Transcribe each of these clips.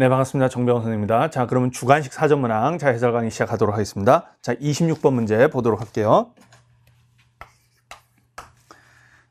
네, 반갑습니다. 정병원 선생입니다. 자, 그러면 주간식 사전문항 자 해설 강의 시작하도록 하겠습니다. 자, 26번 문제 보도록 할게요.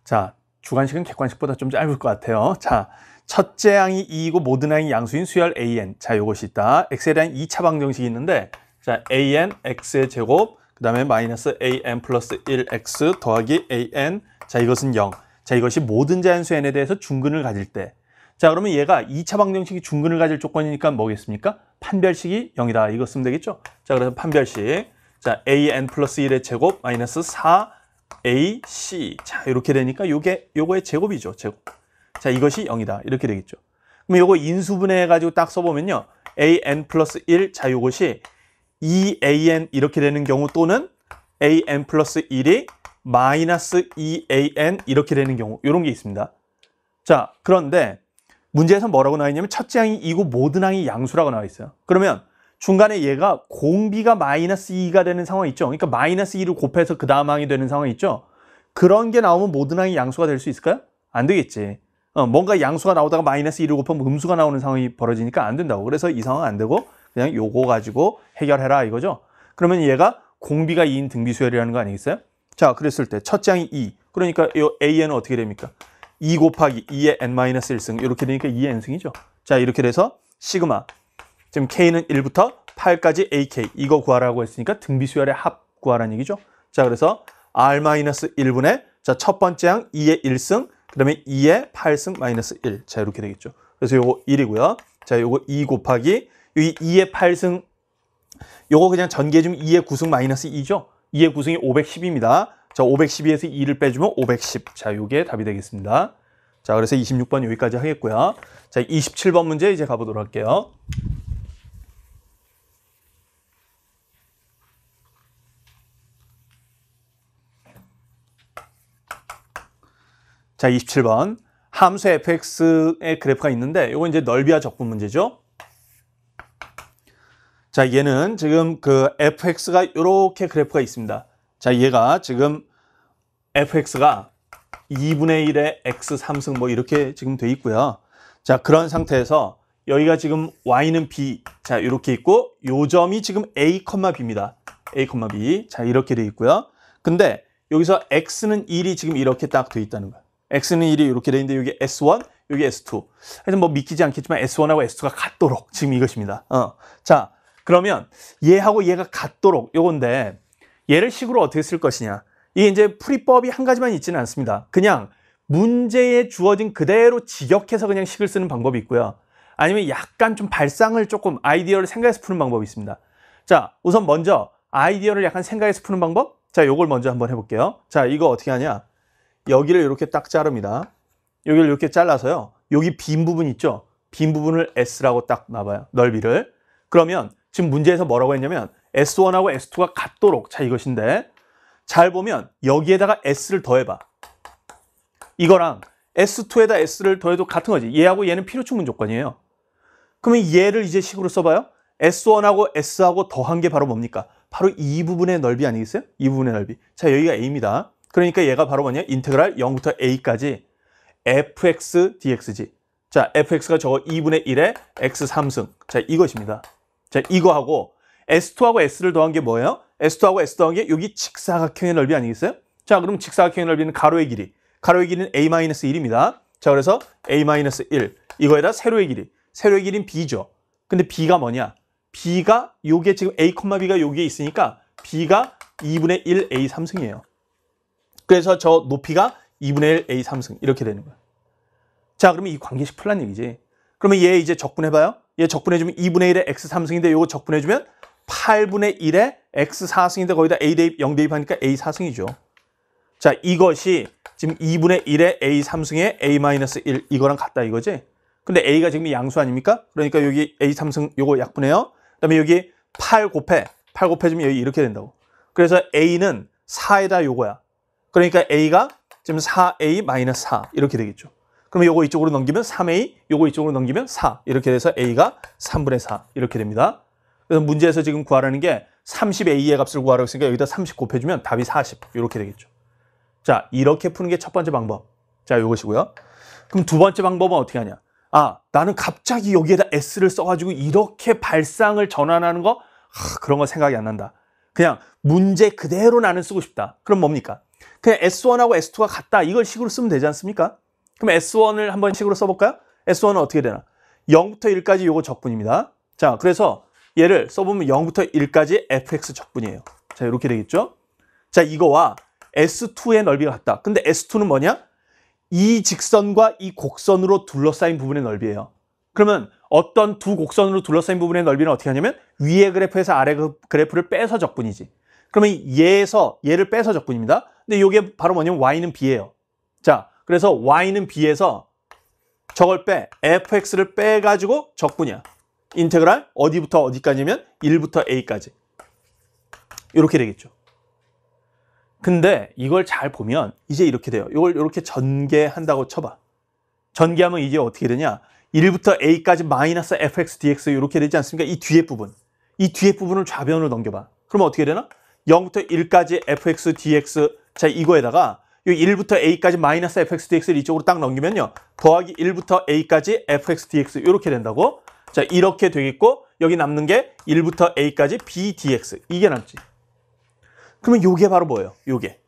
자, 주관식은 객관식보다 좀 짧을 것 같아요. 자, 첫째 항이 2이고 모든 항이 양수인 수열 an. 자, 요것이 있다. x에 대한 2차 방정식이 있는데 자, an x의 제곱, 그 다음에 마이너스 an 플러스 1x 더하기 an. 자, 이것은 0. 자, 이것이 모든 자연수 n에 대해서 중근을 가질 때자 그러면 얘가 2차 방정식이 중근을 가질 조건이니까 뭐겠습니까? 판별식이 0이다. 이거 쓰면 되겠죠? 자 그래서 판별식 자 an 플러스 1의 제곱 마이너스 4ac 자 이렇게 되니까 요게 요거의 제곱이죠. 제곱 자 이것이 0이다. 이렇게 되겠죠. 그럼 요거 인수분해 해 가지고 딱 써보면요. an 플러스 1자 요것이 2an e, 이렇게 되는 경우 또는 an 플러스 1이 마이너스 2an 이렇게 되는 경우 요런게 있습니다. 자 그런데 문제에서 뭐라고 나와 있냐면 첫째 항이 이고 모든 항이 양수라고 나와 있어요. 그러면 중간에 얘가 공비가 마이너스 2가 되는 상황 이 있죠. 그러니까 마이너스 2를 곱해서 그 다음 항이 되는 상황 이 있죠. 그런 게 나오면 모든 항이 양수가 될 수 있을까요? 안 되겠지. 어, 뭔가 양수가 나오다가 마이너스 2를 곱하면 음수가 나오는 상황이 벌어지니까 안 된다고. 그래서 이 상황 안 되고 그냥 요거 가지고 해결해라 이거죠. 그러면 얘가 공비가 2인 등비수열이라는 거 아니겠어요? 자, 그랬을 때 첫째 항이 2. 그러니까 요 a 은 어떻게 됩니까? 2 곱하기 2의 n-1승 이렇게 되니까 2의 n승이죠. 자 이렇게 돼서 시그마 지금 k는 1부터 8까지 ak 이거 구하라고 했으니까 등비수열의 합 구하라는 얘기죠. 자 그래서 r-1분의 자 첫 번째 항 2의 1승 그 다음에 2의 8승 마이너스 1. 자 이렇게 되겠죠. 그래서 요거 1이고요. 자 요거 2 곱하기 여기 2의 8승 요거 그냥 전개 해주면 2의 9승 마이너스 2죠. 2의 9승이 510입니다. 자, 512에서 2를 빼주면 510. 자, 요게 답이 되겠습니다. 자, 그래서 26번 여기까지 하겠고요. 자, 27번 문제 이제 가보도록 할게요. 자, 27번. 함수 fx의 그래프가 있는데 이거 이제 넓이와 적분 문제죠. 자, 얘는 지금 그 fx가 이렇게 그래프가 있습니다. 자, 얘가 지금 fx가 2분의 1의 x3승 뭐 이렇게 지금 돼 있고요. 자 그런 상태에서 여기가 지금 y는 b 자 이렇게 있고 요점이 지금 a, b입니다. a, b 자 이렇게 돼 있고요. 근데 여기서 x는 1이 지금 이렇게 딱 돼 있다는 거예요. x는 1이 이렇게 돼 있는데 여기 s1 여기 s2 하여튼 뭐 믿기지 않겠지만 s1하고 s2가 같도록 지금 이것입니다. 어. 자 그러면 얘하고 얘가 같도록 요건데 얘를 식으로 어떻게 쓸 것이냐 이게 이제 풀이법이 한 가지만 있지는 않습니다. 그냥 문제에 주어진 그대로 직역해서 그냥 식을 쓰는 방법이 있고요. 아니면 약간 좀 발상을 조금 아이디어를 생각해서 푸는 방법이 있습니다. 자, 우선 먼저 아이디어를 약간 생각해서 푸는 방법? 자, 요걸 먼저 한번 해볼게요. 자, 이거 어떻게 하냐? 여기를 이렇게 딱 자릅니다. 여기를 이렇게 잘라서요. 여기 빈 부분 있죠? 빈 부분을 S라고 딱 놔봐요. 넓이를. 그러면 지금 문제에서 뭐라고 했냐면 S1하고 S2가 같도록 자 이것인데 잘 보면 여기에다가 S를 더해봐. 이거랑 S2에다 S를 더해도 같은 거지. 얘하고 얘는 필요충분 조건이에요. 그러면 얘를 이제 식으로 써봐요. S1하고 S하고 더한 게 바로 뭡니까? 바로 이 부분의 넓이 아니겠어요? 이 부분의 넓이. 자, 여기가 A입니다. 그러니까 얘가 바로 뭐냐? 인테그랄 0부터 A까지 fx dxg. 자, fx가 저거 2분의 1에 x3승. 자, 이것입니다. 자, 이거하고 S2하고 S를 더한 게 뭐예요? S2하고 S2한 게 여기 직사각형의 넓이 아니겠어요? 자, 그럼 직사각형의 넓이는 가로의 길이. 가로의 길이는 A-1입니다. 자, 그래서 A-1 이거에다 세로의 길이. 세로의 길이는 B죠. 근데 B가 뭐냐? B가 요게 지금 A, B가 여기에 있으니까 B가 2분의 1 A3승이에요. 그래서 저 높이가 2분의 1 A3승 이렇게 되는 거예요. 자, 그러면 이 관계식 풀란 얘기지. 그러면 얘 이제 적분해봐요. 얘 적분해주면 2분의 1의 X3승인데 요거 적분해주면 8분의 1에 x4승인데 거기다 a 대입 0 대입하니까 a4승이죠. 자, 이것이 지금 2분의 1에 a3승에 a-1 이거랑 같다 이거지? 근데 a가 지금 양수 아닙니까? 그러니까 여기 a3승 요거 약분해요. 그다음에 여기 8 곱해 8곱해지면 여기 이렇게 된다고. 그래서 a는 4에다 요거야. 그러니까 a가 지금 4a 마이너스 4 이렇게 되겠죠. 그럼 요거 이쪽으로 넘기면 3a, 요거 이쪽으로 넘기면 4 이렇게 돼서 a가 3분의 4 이렇게 됩니다. 그래서 문제에서 지금 구하라는 게 30a의 값을 구하라고 했으니까 여기다 30 곱해주면 답이 40 이렇게 되겠죠. 자 이렇게 푸는 게 첫 번째 방법. 자 이것이고요. 그럼 두 번째 방법은 어떻게 하냐. 아 나는 갑자기 여기에다 s를 써가지고 이렇게 발상을 전환하는 거 아, 그런 거 생각이 안 난다. 그냥 문제 그대로 나는 쓰고 싶다. 그럼 뭡니까? 그냥 S1하고 S2가 같다. 이걸 식으로 쓰면 되지 않습니까? 그럼 S1을 한번 식으로 써볼까요? S1은 어떻게 되나? 0부터 1까지 요거 적분입니다. 자, 그래서 얘를 써보면 0부터 1까지 fx 적분이에요. 자, 이렇게 되겠죠? 자, 이거와 S2의 넓이가 같다. 근데 S2는 뭐냐? 이 직선과 이 곡선으로 둘러싸인 부분의 넓이예요. 그러면 어떤 두 곡선으로 둘러싸인 부분의 넓이는 어떻게 하냐면 위의 그래프에서 아래 그 그래프를 빼서 적분이지. 그러면 얘에서 얘를 빼서 적분입니다. 근데 이게 바로 뭐냐면 y는 b예요. 자, 그래서 y는 b에서 저걸 빼, fx를 빼가지고 적분이야. 인테그랄 어디부터 어디까지면 1부터 a까지 이렇게 되겠죠 근데 이걸 잘 보면 이제 이렇게 돼요 이걸 이렇게 전개한다고 쳐봐 전개하면 이제 어떻게 되냐 1부터 a까지 마이너스 fx dx 이렇게 되지 않습니까 이 뒤에 부분 이 뒤에 부분을 좌변으로 넘겨봐 그러면 어떻게 되나 0부터 1까지 fx dx 자 이거에다가 요 1부터 a까지 마이너스 fx dx를 이쪽으로 딱 넘기면요 더하기 1부터 a까지 fx dx 이렇게 된다고 자 이렇게 되겠고 여기 남는 게 1부터 a까지 b, dx 이게 남지. 그러면 요게 바로 뭐예요? 요게.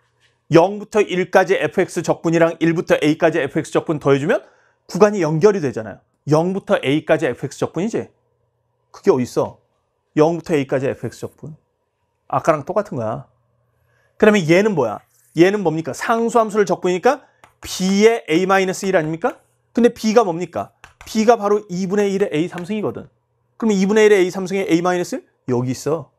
0부터 1까지 fx 적분이랑 1부터 a까지 fx 적분 더해주면 구간이 연결이 되잖아요. 0부터 a까지 fx 적분이지? 그게 어딨어? 0부터 a까지 fx 적분. 아까랑 똑같은 거야. 그러면 얘는 뭐야? 얘는 뭡니까? 상수함수를 적분이니까 b의 a-1 아닙니까? 근데 b가 뭡니까? B가 바로 2분의 1의 A 삼승이거든. 그럼 2분의 1의 A 삼승의 A 마이너스 여기 있어.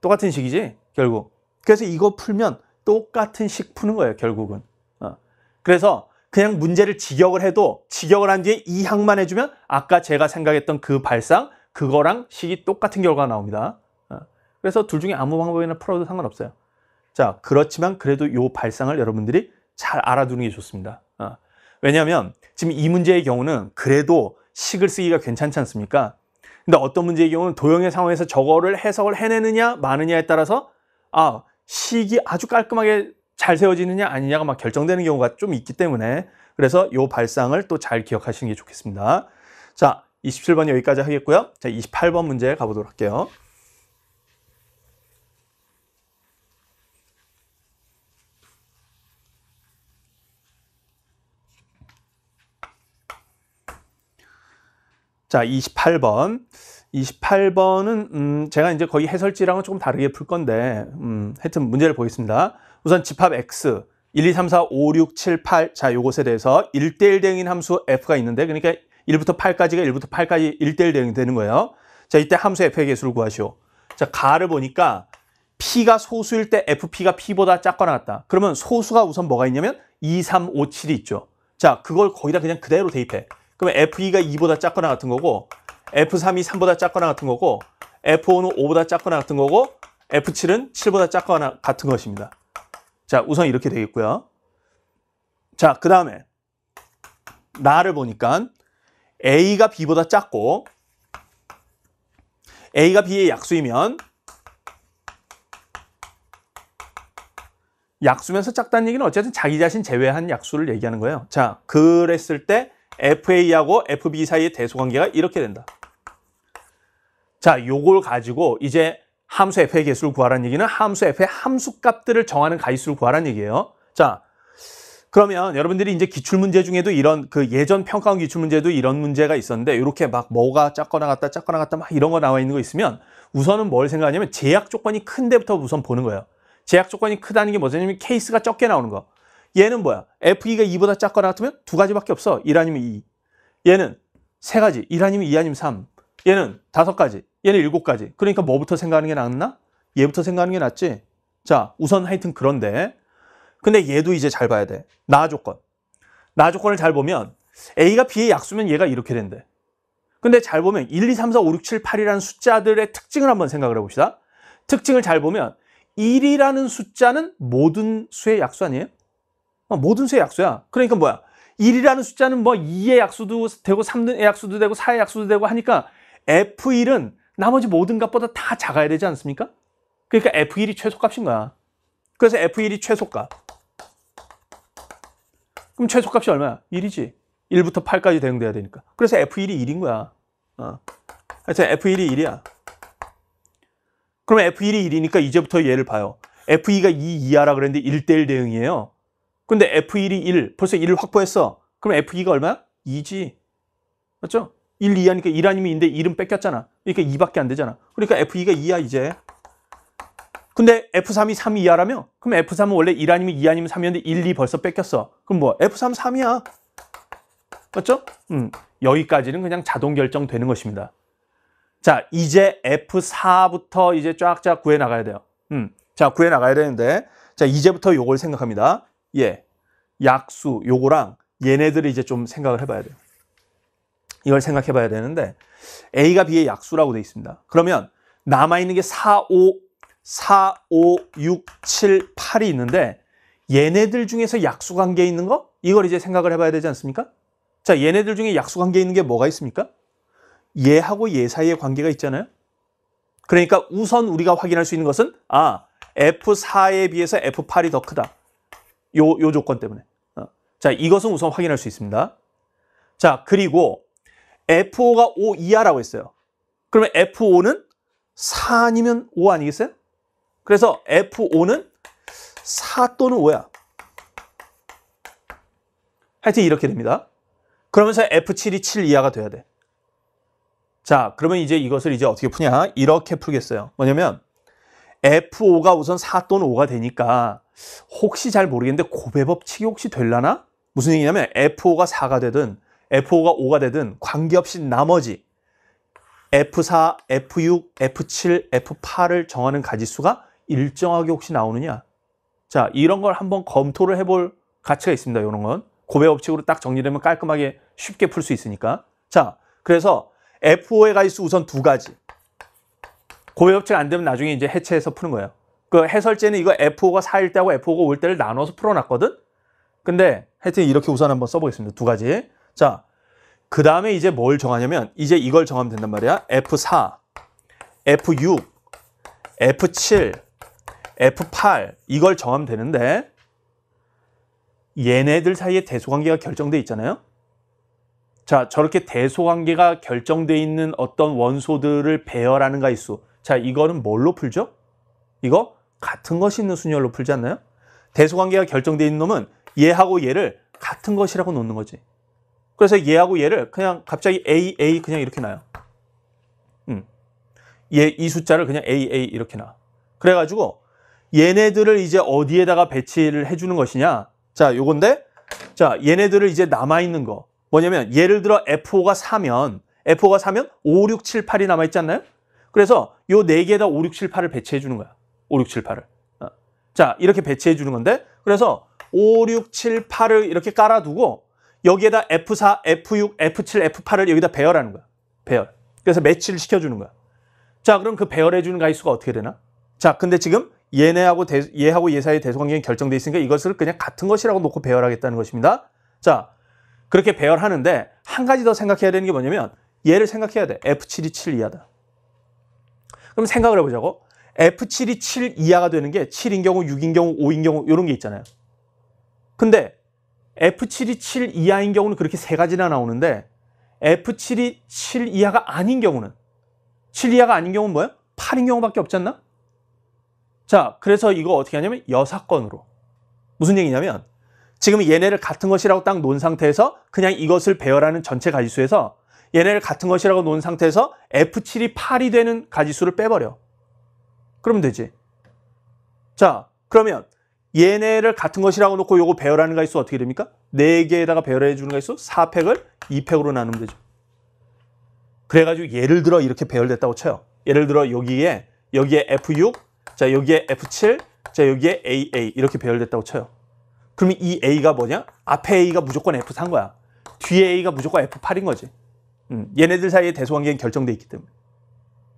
똑같은 식이지 결국. 그래서 이거 풀면 똑같은 식 푸는 거예요 결국은. 어. 그래서 그냥 문제를 직역을 해도 직역을 한 뒤에 이 항만 해주면 아까 제가 생각했던 그 발상 그거랑 식이 똑같은 결과가 나옵니다. 어. 그래서 둘 중에 아무 방법이나 풀어도 상관없어요. 자 그렇지만 그래도 이 발상을 여러분들이 잘 알아두는 게 좋습니다. 왜냐하면 지금 이 문제의 경우는 그래도 식을 쓰기가 괜찮지 않습니까? 근데 어떤 문제의 경우는 도형의 상황에서 저거를 해석을 해내느냐 마느냐에 따라서 아 식이 아주 깔끔하게 잘 세워지느냐 아니냐가 막 결정되는 경우가 좀 있기 때문에 그래서 이 발상을 또 잘 기억하시는 게 좋겠습니다. 자, 27번 여기까지 하겠고요. 자, 28번 문제 가보도록 할게요. 자, 28번. 28번은 음, 제가 이제 거의 해설지랑은 조금 다르게 풀 건데 음, 하여튼 문제를 보겠습니다. 우선 집합 x 1, 2, 3, 4, 5, 6, 7, 8. 자, 요것에 대해서 1대1 대응인 함수 f가 있는데 그러니까 1부터 8까지가 1부터 8까지 1대1 대응이 되는 거예요. 자, 이때 함수 f의 개수를 구하시오. 자, 가를 보니까 p가 소수일 때 fp가 p보다 작거나 같다. 그러면 소수가 우선 뭐가 있냐면 2, 3, 5, 7이 있죠. 자, 그걸 거기다 그냥 그대로 대입해. 그럼 F2가 2보다 작거나 같은 거고 F3이 3보다 작거나 같은 거고 F5는 5보다 작거나 같은 거고 F7은 7보다 작거나 같은 것입니다. 자, 우선 이렇게 되겠고요. 자, 그 다음에 나를 보니까 A가 B보다 작고 A가 B의 약수이면 약수면서 작다는 얘기는 어쨌든 자기 자신 제외한 약수를 얘기하는 거예요. 자, 그랬을 때 FA하고 FB 사이의 대소관계가 이렇게 된다. 자, 요걸 가지고 이제 함수 F의 개수를 구하라는 얘기는 함수 F의 함수값들을 정하는 가이수를 구하라는 얘기예요. 자, 그러면 여러분들이 이제 기출문제 중에도 이런 그 예전 평가원 기출문제도 이런 문제가 있었는데 이렇게 막 뭐가 작거나 같다 작거나 같다 막 이런 거 나와 있는 거 있으면 우선은 뭘 생각하냐면 제약 조건이 큰 데부터 우선 보는 거예요. 제약 조건이 크다는 게 뭐냐면 케이스가 적게 나오는 거. 얘는 뭐야? F2가 2보다 작거나 같으면 두 가지밖에 없어. 1 아니면 2. 얘는 세 가지. 1 아니면 2 아니면 3. 얘는 다섯 가지. 얘는 일곱 가지. 그러니까 뭐부터 생각하는 게 낫나? 얘부터 생각하는 게 낫지. 자, 우선 하여튼 그런데. 근데 얘도 이제 잘 봐야 돼. 나 조건. 나 조건을 잘 보면 A가 B의 약수면 얘가 이렇게 된대. 근데 잘 보면 1, 2, 3, 4, 5, 6, 7, 8이라는 숫자들의 특징을 한번 생각을 해봅시다. 특징을 잘 보면 1이라는 숫자는 모든 수의 약수 아니에요? 어, 모든 수의 약수야. 그러니까 뭐야? 1이라는 숫자는 뭐 2의 약수도 되고 3의 약수도 되고 4의 약수도 되고 하니까 F1은 나머지 모든 값보다 다 작아야 되지 않습니까? 그러니까 F1이 최소값인 거야. 그래서 F1이 최소값. 그럼 최소값이 얼마야? 1이지. 1부터 8까지 대응돼야 되니까. 그래서 F1이 1인 거야. 어. 하여튼 F1이 1이야. 그럼 F1이 1이니까 이제부터 얘를 봐요. F2가 2 이하라 그랬는데 1대1 대응이에요. 근데 F1이 1, 벌써 1을 확보했어. 그럼 F2가 얼마야? 2지. 맞죠? 1, 2 하니까 1 아니면 2인데 1은 뺏겼잖아. 그러니까 2밖에 안 되잖아. 그러니까 F2가 2야, 이제. 근데 F3이 3 이하라며? 그럼 F3은 원래 1 아니면 2 아니면 3이었는데 1, 2 벌써 뺏겼어. 그럼 뭐, F3 3이야. 맞죠? 음, 여기까지는 그냥 자동 결정되는 것입니다. 자, 이제 F4부터 이제 쫙쫙 구해 나가야 돼요. 음, 자, 구해 나가야 되는데, 자, 이제부터 요걸 생각합니다. 예, 약수 요거랑 얘네들을 이제 좀 생각을 해봐야 돼요. 이걸 생각해봐야 되는데 A가 B의 약수라고 돼 있습니다. 그러면 남아있는 게 4, 5, 4, 5, 6, 7, 8이 있는데 얘네들 중에서 약수 관계에 있는 거? 이걸 이제 생각을 해봐야 되지 않습니까? 자, 얘네들 중에 약수 관계에 있는 게 뭐가 있습니까? 얘하고 얘 사이의 관계가 있잖아요. 그러니까 우선 우리가 확인할 수 있는 것은 아, F4에 비해서 F8이 더 크다. 요, 요 조건 때문에. 어. 자, 이것은 우선 확인할 수 있습니다. 자, 그리고 f o 가5 이하라고 했어요. 그러면 f o 는4 아니면 5 아니겠어요? 그래서 f o 는4 또는 5야. 하여튼 이렇게 됩니다. 그러면서 F7이 7 이하가 돼야 돼. 자, 그러면 이제 이것을 이제 어떻게 푸냐? 이렇게 풀겠어요. 뭐냐면 F5가 우선 4 또는 5가 되니까 혹시 잘 모르겠는데 고배 법칙이 혹시 될라나? 무슨 얘기냐면 F5가 4가 되든 F5가 5가 되든 관계없이 나머지 F4, F6, F7, F8을 정하는 가지수가 일정하게 혹시 나오느냐? 자, 이런 걸 한번 검토를 해볼 가치가 있습니다. 이런 건. 고배 법칙으로 딱 정리되면 깔끔하게 쉽게 풀 수 있으니까. 자, 그래서 F5의 가지수 우선 두 가지. 고협체안 되면 나중에 이제 해체해서 푸는 거예요. 그 해설제는 이거 F5가 4일 때하고 F5가 5일 때를 나눠서 풀어놨거든? 근데 하여튼 이렇게 우선 한번 써보겠습니다. 두 가지. 자, 그 다음에 이제 뭘 정하냐면 이제 이걸 정하면 된단 말이야. F4, F6, F7, F8 이걸 정하면 되는데 얘네들 사이에 대소관계가 결정돼 있잖아요. 자, 저렇게 대소관계가 결정돼 있는 어떤 원소들을 배열하는 가있수 자, 이거는 뭘로 풀죠? 이거 같은 것이 있는 순열로 풀지 않나요? 대소관계가 결정되어 있는 놈은 얘하고 얘를 같은 것이라고 놓는 거지. 그래서 얘하고 얘를 그냥 갑자기 A, A 그냥 이렇게 놔요. 음. 얘, 이 숫자를 그냥 A, A 이렇게 놔. 그래가지고 얘네들을 이제 어디에다가 배치를 해주는 것이냐. 자, 요건데 자, 얘네들을 이제 남아있는 거. 뭐냐면 예를 들어 F5가 4면 F5가 4면 5, 6, 7, 8이 남아있지 않나요? 그래서 요네 개에다 5, 6, 7, 8을 배치해 주는 거야. 5, 6, 7, 8을. 자, 이렇게 배치해 주는 건데 그래서 5, 6, 7, 8을 이렇게 깔아두고 여기에다 F4, F6, F7, F8을 여기다 배열하는 거야. 배열. 그래서 매치를 시켜주는 거야. 자, 그럼 그 배열해주는 가이수가 어떻게 되나? 자, 근데 지금 얘네하고 대, 얘하고 얘 사이의 대소관계는 결정돼 있으니까 이것을 그냥 같은 것이라고 놓고 배열하겠다는 것입니다. 자, 그렇게 배열하는데 한 가지 더 생각해야 되는 게 뭐냐면 얘를 생각해야 돼. F7이 7 이하다. 그럼 생각을 해보자고. F7이 7 이하가 되는 게 7인 경우, 6인 경우, 5인 경우 이런 게 있잖아요. 근데 F7이 7 이하인 경우는 그렇게 세 가지나 나오는데 F7이 7 이하가 아닌 경우는 7 이하가 아닌 경우는 뭐예요? 8인 경우밖에 없지 않나? 자, 그래서 이거 어떻게 하냐면 여사건으로. 무슨 얘기냐면 지금 얘네를 같은 것이라고 딱 놓은 상태에서 그냥 이것을 배열하는 전체 가지수에서 얘네를 같은 것이라고 놓은 상태에서 F7이 8이 되는 가지수를 빼버려. 그러면 되지. 자, 그러면 얘네를 같은 것이라고 놓고 요거 배열하는 가지수 어떻게 됩니까? 4개에다가 배열해 주는 가지수 4팩을 2팩으로 나누면 되죠. 그래가지고 예를 들어 이렇게 배열됐다고 쳐요. 예를 들어 여기에 여기에 F6, 자 여기에 F7, 자 여기에 AA 이렇게 배열됐다고 쳐요. 그러면 이 A가 뭐냐? 앞에 A가 무조건 F3 거야. 뒤에 A가 무조건 F8인 거지. 음, 얘네들 사이에 대소관계는 결정돼 있기 때문에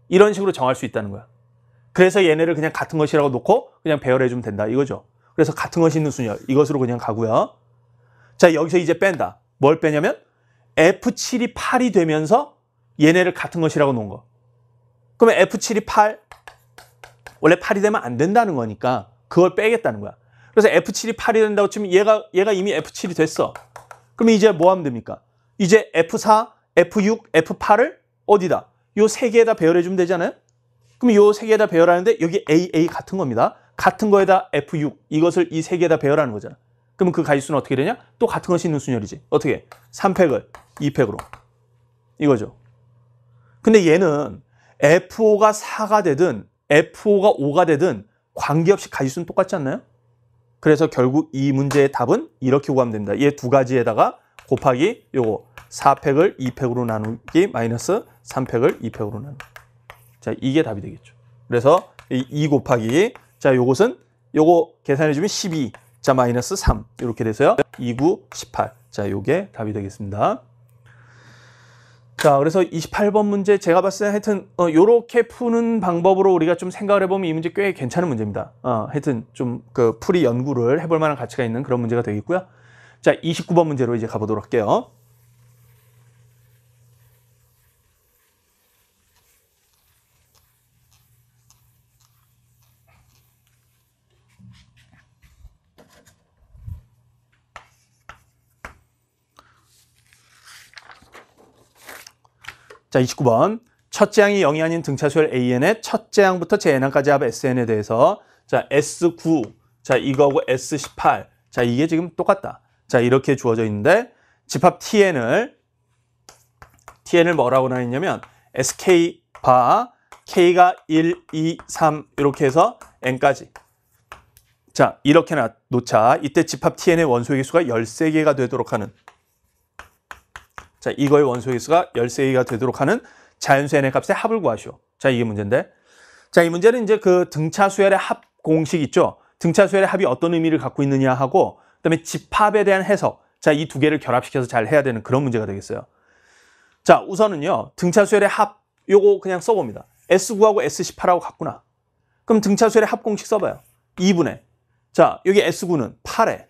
이런 식으로 정할 수 있다는 거야 그래서 얘네를 그냥 같은 것이라고 놓고 그냥 배열해 주면 된다 이거죠 그래서 같은 것이 있는 순열 이것으로 그냥 가고요 자 여기서 이제 뺀다 뭘 빼냐면 F7이 8이 되면서 얘네를 같은 것이라고 놓은 거 그러면 F7이 8 원래 8이 되면 안 된다는 거니까 그걸 빼겠다는 거야 그래서 F7이 8이 된다고 치면 얘가 얘가 이미 F7이 됐어 그럼 이제 뭐 하면 됩니까 이제 F4 F6, F8을 어디다? 요 세 개에다 배열해 주면 되잖아요. 그럼 요 세 개에다 배열하는데 여기 AA 같은 겁니다. 같은 거에다 F6 이것을 이 세 개에다 배열하는 거잖아. 그러면 그 가지수는 어떻게 되냐? 또 같은 것이 있는 순열이지. 어떻게? 3팩을 2팩으로. 이거죠. 근데 얘는 F5가 4가 되든 F5가 5가 되든 관계없이 가지수는 똑같지 않나요? 그래서 결국 이 문제의 답은 이렇게 구하면 됩니다. 얘 두 가지에다가 곱하기 요거 4팩을 2팩으로 나누기 마이너스 3팩을 2팩으로 나누기. 자, 이게 답이 되겠죠. 그래서 이, 2 곱하기 자, 요것은 요거 계산해 주면 12. 자, 마이너스 3. 이렇게 돼서요. 29 18. 자, 요게 답이 되겠습니다. 자, 그래서 28번 문제 제가 봤을 때 하여튼 어, 요렇게 푸는 방법으로 우리가 좀 생각을 해보면 이 문제 꽤 괜찮은 문제입니다. 어, 하여튼 좀 그 풀이 연구를 해볼 만한 가치가 있는 그런 문제가 되겠고요. 자, 29번 문제로 이제 가보도록 할게요. 자, 29번. 첫째 항이 0이 아닌 등차수열 AN의 첫째 항부터 제N항까지 합 SN에 대해서 자 S9, 자 이거하고 S18, 자 이게 지금 똑같다. 자, 이렇게 주어져 있는데 집합 tn을 tn을 뭐라고 나있냐면 sk 바 k가 1, 2, 3 이렇게 해서 n까지 자 이렇게 놓자 이때 집합 tn의 원소의 수가 13개가 되도록 하는 자 이거의 원소의 수가 13개가 되도록 하는 자연수 n의 값의 합을 구하시오 자 이게 문제인데 자 이 문제는 이제 그 등차 수열의 합 공식 있죠 등차 수열의 합이 어떤 의미를 갖고 있느냐 하고 그다음에 집합에 대한 해석. 자, 이 두 개를 결합시켜서 잘 해야 되는 그런 문제가 되겠어요. 자, 우선은요. 등차 수열의 합 요거 그냥 써 봅니다. S9하고 S18하고 같구나. 그럼 등차 수열의 합 공식 써 봐요. 2분의 자, 여기 S9는 8에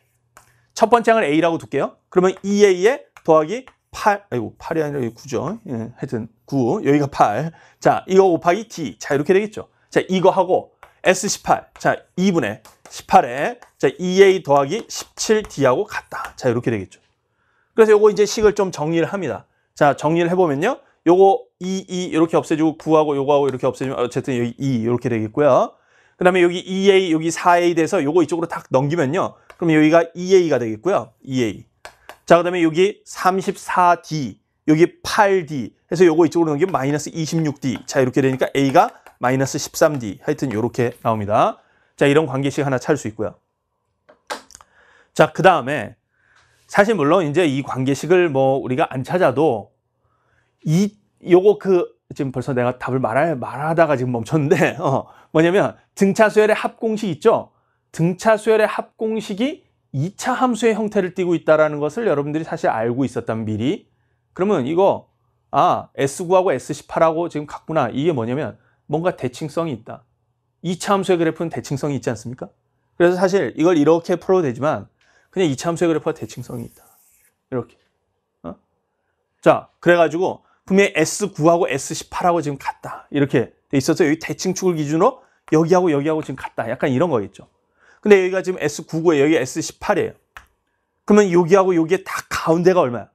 첫 번째 항을 A라고 둘게요. 그러면 2A에 더하기 8, 아이고 8이 아니라 여기 9죠. 예, 하여튼 9, 여기가 8. 자, 이거 곱하기 D. 자, 이렇게 되겠죠. 자, 이거하고 S18. 자, 2분의 18에 자, 2A 더하기 17D하고 같다. 자, 이렇게 되겠죠. 그래서 요거 이제 식을 좀 정리를 합니다. 자, 정리를 해보면요. 요거 2, 2 이렇게 없애주고 9하고 요거하고 이렇게 없애주면 어쨌든 여기 2 이렇게 되겠고요. 그 다음에 여기 2A, 여기 4A 돼서 요거 이쪽으로 탁 넘기면요. 그럼 여기가 2A가 되겠고요. 2A. 자, 그 다음에 여기 34D, 여기 8D 해서 요거 이쪽으로 넘기면 마이너스 26D. 자, 이렇게 되니까 A가 마이너스 13d 하여튼 이렇게 나옵니다. 자 이런 관계식 하나 찾을 수 있고요. 자그 다음에 사실 물론 이제 이 관계식을 뭐 우리가 안 찾아도 이 요거 그 지금 벌써 내가 답을 말할 말하다가 지금 멈췄는데 어, 뭐냐면 등차수열의 합공식 있죠. 등차수열의 합공식이 2차 함수의 형태를 띠고 있다는 것을 여러분들이 사실 알고 있었단 미리 그러면 이거 아 S9하고 S18하고 지금 같구나 이게 뭐냐면 뭔가 대칭성이 있다. 2차 함수의 그래프는 대칭성이 있지 않습니까? 그래서 사실 이걸 이렇게 풀어도 되지만 그냥 2차 함수의 그래프가 대칭성이 있다. 이렇게. 어? 자, 그래가지고 분명히 S9하고 S18하고 지금 같다. 이렇게 돼 있어서 여기 대칭축을 기준으로 여기하고 여기하고 지금 같다. 약간 이런 거겠죠. 근데 여기가 지금 S99에 여기 S18이에요. 그러면 여기하고 여기에 다 가운데가 얼마야?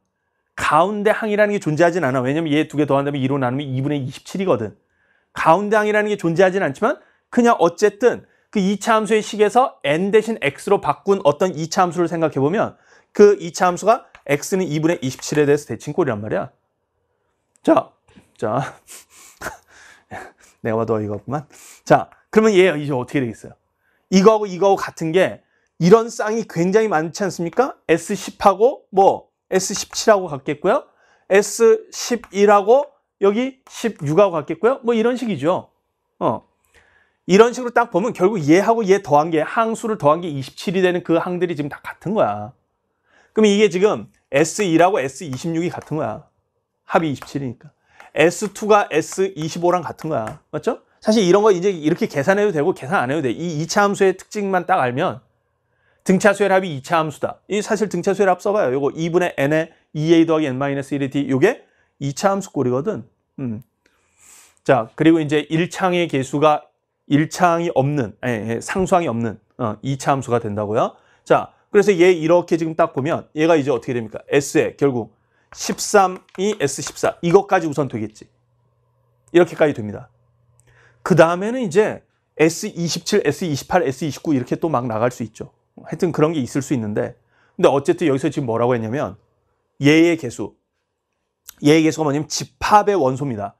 가운데 항이라는 게 존재하진 않아. 왜냐면 얘 두 개 더한다면 2로 나누면 2분의 27이거든. 가운데항이라는 게 존재하진 않지만 그냥 어쨌든 그 2차 함수의 식에서 n 대신 x로 바꾼 어떤 2차 함수를 생각해 보면 그 2차 함수가 x는 2분의 27에 대해서 대칭꼴이란 말이야. 자, 자, 내가 봐도 이거 없구만. 자, 그러면 얘 이제 어떻게 되겠어요? 이거하고 이거하고 같은 게 이런 쌍이 굉장히 많지 않습니까? S10하고 뭐 S17하고 같겠고요. S11하고 여기 16하고 같겠고요. 뭐 이런 식이죠. 어. 이런 식으로 딱 보면 결국 얘하고 얘 더한 게 항수를 더한 게 27이 되는 그 항들이 지금 다 같은 거야. 그럼 이게 지금 S2라고 S26이 같은 거야. 합이 27이니까. S2가 S25랑 같은 거야. 맞죠? 사실 이런 거 이제 이렇게 계산해도 되고 계산 안 해도 돼. 이 2차 함수의 특징만 딱 알면 등차수열 합이 2차 함수다. 이 사실 등차수열 합 써봐요. 이거 2분의 n에 2a 더하기 n 1에 d 요게 2차 함수꼴이거든. 음. 자, 그리고 이제 1창의 개수가 1창이 없는, 에, 예, 에, 예, 상수항이 없는 어, 2차 함수가 된다고요. 자, 그래서 얘 이렇게 지금 딱 보면 얘가 이제 어떻게 됩니까? S에 결국 13이 S14 이것까지 우선 되겠지. 이렇게까지 됩니다. 그 다음에는 이제 S27, S28, S29 이렇게 또 막 나갈 수 있죠. 하여튼 그런 게 있을 수 있는데 근데 어쨌든 여기서 지금 뭐라고 했냐면 얘의 개수 얘의 계서 뭐냐면 집합의 원소입니다.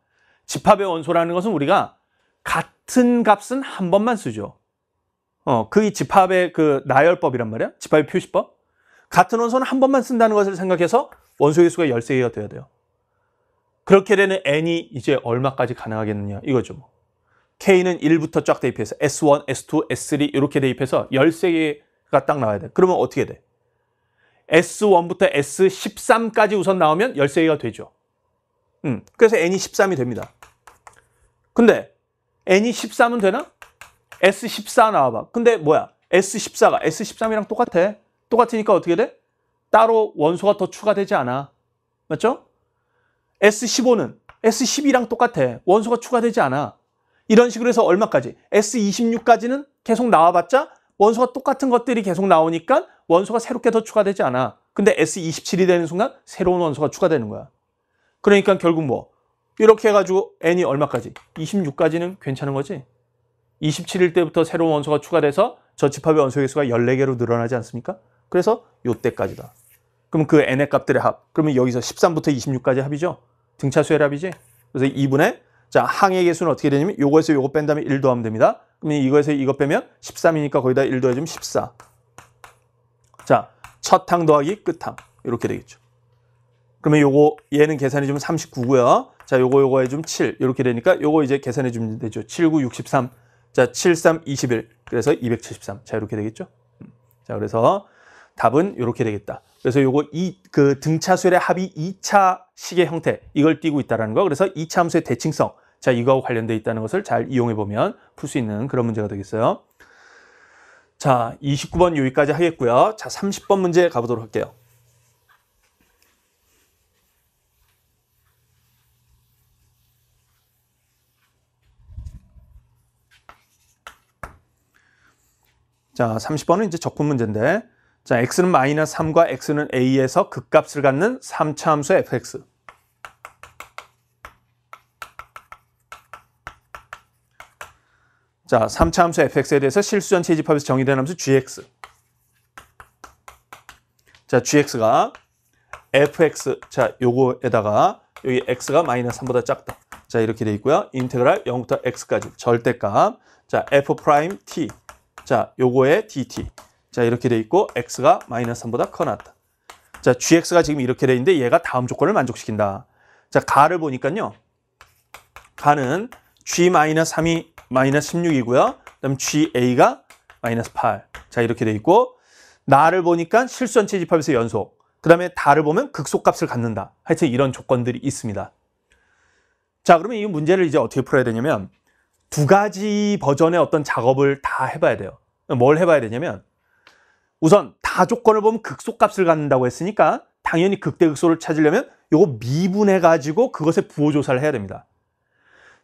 집합의 원소라는 것은 우리가 같은 값은 한 번만 쓰죠. 어, 그 집합의 그 나열법이란 말이야. 집합의 표시법. 같은 원소는 한 번만 쓴다는 것을 생각해서 원소의 수가 13개가 돼야 돼요. 그렇게 되는 n이 이제 얼마까지 가능하겠느냐 이거죠. 뭐. k는 1부터 쫙 대입해서 s1, s2, s3 이렇게 대입해서 13개가 딱 나와야 돼. 그러면 어떻게 돼? S1부터 S13까지 우선 나오면 13개가 되죠. 음, 그래서 N이 13이 됩니다. 근데 N이 13은 되나? S14 나와봐. 근데 뭐야? S14가 S13이랑 똑같아. 똑같으니까 어떻게 돼? 따로 원소가 더 추가되지 않아. 맞죠? S15는 S12랑 똑같아. 원소가 추가되지 않아. 이런 식으로 해서 얼마까지? S26까지는 계속 나와봤자 원소가 똑같은 것들이 계속 나오니까 원소가 새롭게 더 추가되지 않아. 근데 S27이 되는 순간 새로운 원소가 추가되는 거야. 그러니까 결국 뭐 이렇게 해가지고 n이 얼마까지? 26까지는 괜찮은 거지. 27일 때부터 새로운 원소가 추가돼서 저 집합의 원소 개수가 14개로 늘어나지 않습니까? 그래서 요때까지다. 그럼 그 n의 값들의 합. 그러면 여기서 13부터 26까지 합이죠. 등차수의 합이지. 그래서 2분의 자 항의 개수는 어떻게 되냐면 요거에서 요거 뺀 다음에 1 더하면 됩니다. 그러면 이거에서 이거 빼면 13이니까 거기다 1 더해주면 14. 자, 첫 항 더하기 끝항 이렇게 되겠죠. 그러면 요거 얘는 계산해 주면 39고요. 자, 요거 요거에 좀 7. 이렇게 되니까 요거 이제 계산해 주면 되죠. 79 63. 자, 73 21. 그래서 273. 자, 이렇게 되겠죠? 자, 그래서 답은 이렇게 되겠다. 그래서 요거 이 그 등차수열의 합이 2차 시계 형태 이걸 띄고 있다라는 거. 그래서 2차 함수의 대칭성. 자, 이거와 관련돼 있다는 것을 잘 이용해 보면 풀 수 있는 그런 문제가 되겠어요. 자, 29번 여기까지 하겠고요. 자, 30번 문제 가보도록 할게요. 자, 30번은 이제 적분 문제인데 자, x는 마이너스 3과 x는 a에서 극값을 갖는 3차함수 fx. 자, 3차 함수 fx에 대해서 실수전 채집합에서 정의된 함수 gx. 자, gx가 fx, 자, 요거에다가 여기 x가 마이너스 3보다 작다. 자, 이렇게 돼 있고요. 인테그랄 0부터 x까지 절대값. 자, f 프라임 t. 자, 요거에 dt. 자, 이렇게 돼 있고 x가 마이너스 3보다 커놨다. 자, gx가 지금 이렇게 돼 있는데 얘가 다음 조건을 만족시킨다. 자, 가를 보니까요. 가는 g 마이너스 3이 마이너스 16이고요. 그다음 GA가 마이너스 8. 자 이렇게 돼 있고 나를 보니까 실수전체 집합에서 연속. 그 다음에 다를 보면 극소값을 갖는다. 하여튼 이런 조건들이 있습니다. 자 그러면 이 문제를 이제 어떻게 풀어야 되냐면 두 가지 버전의 어떤 작업을 다 해봐야 돼요. 뭘 해봐야 되냐면 우선 다 조건을 보면 극소값을 갖는다고 했으니까 당연히 극대극소를 찾으려면 이거 미분해가지고 그것의 부호조사를 해야 됩니다.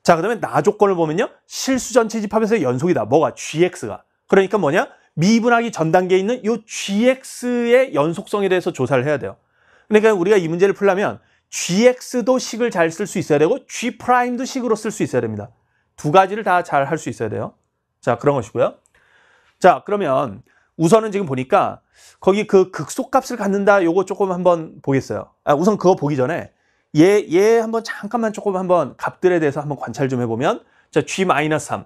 자, 그 다음에 나 조건을 보면요. 실수전 체집합에서의 연속이다. 뭐가? GX가. 그러니까 뭐냐? 미분하기 전 단계에 있는 이 GX의 연속성에 대해서 조사를 해야 돼요. 그러니까 우리가 이 문제를 풀려면 GX도 식을 잘 쓸 수 있어야 되고 G'도 식으로 쓸 수 있어야 됩니다. 두 가지를 다 잘 할 수 있어야 돼요. 자, 그런 것이고요. 자, 그러면 우선은 지금 보니까 거기 그 극소값을 갖는다 요거 조금 한번 보겠어요. 아, 우선 그거 보기 전에 얘, 얘 한번 잠깐만 조금 한번 값들에 대해서 한번 관찰 좀 해보면 자, G 마이너스 3.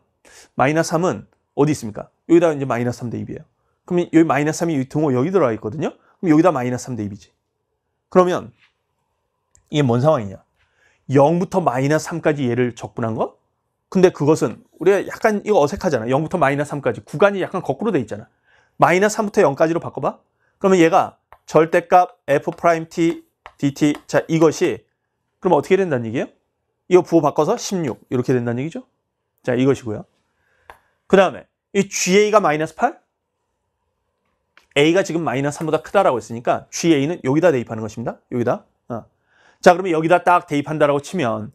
마이너스 3은 어디 있습니까? 여기다 이제 마이너스 3 대입이에요. 그러면 여기 마이너스 3이 여 등호 여기 들어가 있거든요. 그럼 여기다 마이너스 3 대입이지. 그러면 이게 뭔 상황이냐? 0부터 마이너스 3까지 얘를 적분한 거? 근데 그것은 우리가 약간 이거 어색하잖아. 0부터 마이너스 3까지 구간이 약간 거꾸로 돼 있잖아. 마이너스 3부터 0까지로 바꿔봐. 그러면 얘가 절대값 f'(t) dt 자 이것이 그럼 어떻게 된다는 얘기예요? 이거 부호 바꿔서 16 이렇게 된다는 얘기죠. 자 이것이고요. 그 다음에 이 GA가 마이너스 8? A가 지금 마이너스 3보다 크다라고 했으니까 GA는 여기다 대입하는 것입니다. 여기다. 어. 자 그러면 여기다 딱 대입한다라고 치면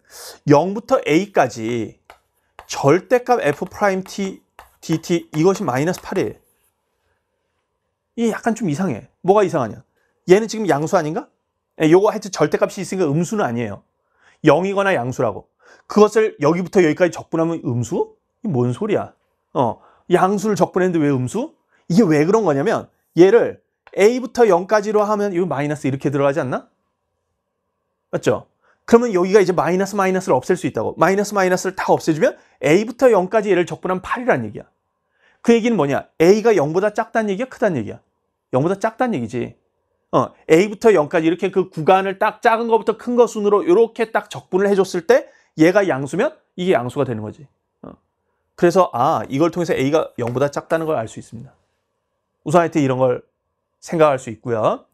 0부터 A까지 절대값 F'T dt 이것이 마이너스 8이에요. 이게 약간 좀 이상해. 뭐가 이상하냐? 얘는 지금 양수 아닌가? 예, 요거 하여튼 절대값이 있으니까 음수는 아니에요. 0이거나 양수라고. 그것을 여기부터 여기까지 적분하면 음수? 뭔 소리야. 어, 양수를 적분했는데 왜 음수? 이게 왜 그런 거냐면 얘를 a부터 0까지로 하면 이거 마이너스 이렇게 들어가지 않나? 맞죠? 그러면 여기가 이제 마이너스 마이너스를 없앨 수 있다고. 마이너스 마이너스를 다 없애주면 a부터 0까지 얘를 적분하면 8이란 얘기야. 그 얘기는 뭐냐? a가 0보다 작다는 얘기야? 크다는 얘기야? 0보다 작다는 얘기지. 어, A부터 0까지 이렇게 그 구간을 딱 작은 것부터 큰 것 순으로 이렇게 딱 적분을 해줬을 때 얘가 양수면 이게 양수가 되는 거지. 어. 그래서 아 이걸 통해서 A가 0보다 작다는 걸 알 수 있습니다. 우선하여튼 이런 걸 생각할 수 있고요.